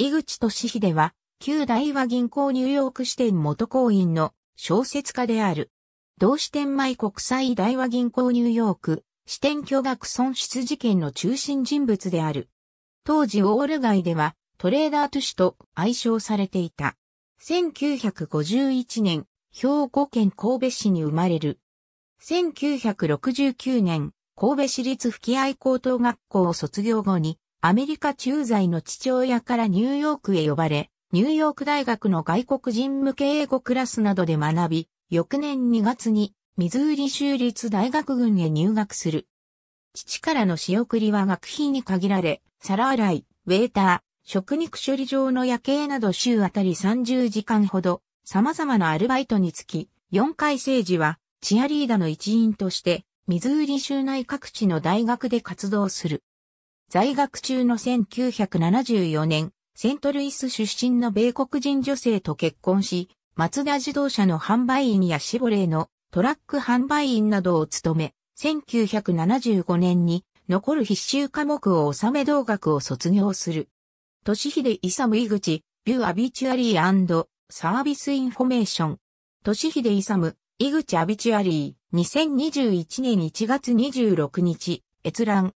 井口敏秀は、旧大和銀行ニューヨーク支店元行員の小説家である。同支店前国際大和銀行ニューヨーク支店巨額損失事件の中心人物である。当時ウォール街ではトレーダー都市と愛称されていた。1951年、兵庫県神戸市に生まれる。1969年、神戸市立吹合高等学校を卒業後に、アメリカ駐在の父親からニューヨークへ呼ばれ、ニューヨーク大学の外国人向け英語クラスなどで学び、翌年2月にミズーリ州立大学軍へ入学する。父からの仕送りは学費に限られ、皿洗い、ウェーター、食肉処理場の夜景など週あたり30時間ほど、様々なアルバイトにつき、4回政治は、チアリーダの一員として、ミズーリ州内各地の大学で活動する。在学中の1974年、セントルイス出身の米国人女性と結婚し、マツダ自動車の販売員やシボレーのトラック販売員などを務め、1975年に残る必修科目を納め同学を卒業する。年秀勇井口、ビューアビチュアリーサービスインフォメーション。年秀勇、井口アビチュアリー、2021年1月26日、閲覧。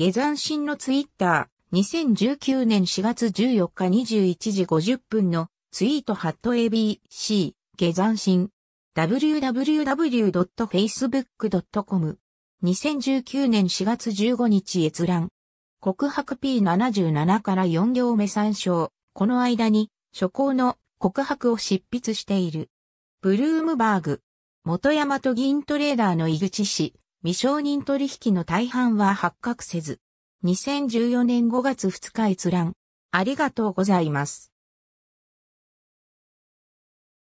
下山新のツイッター、2019年4月14日21時50分のツイートハット ABC、下山新、www.facebook.com、2019年4月15日閲覧、告白 P77 から4行目参照、この間に、初行の告白を執筆している。ブルームバーグ、元山と銀トレーダーの井口氏、未承認取引の大半は発覚せず、2014年5月2日閲覧。ありがとうございます。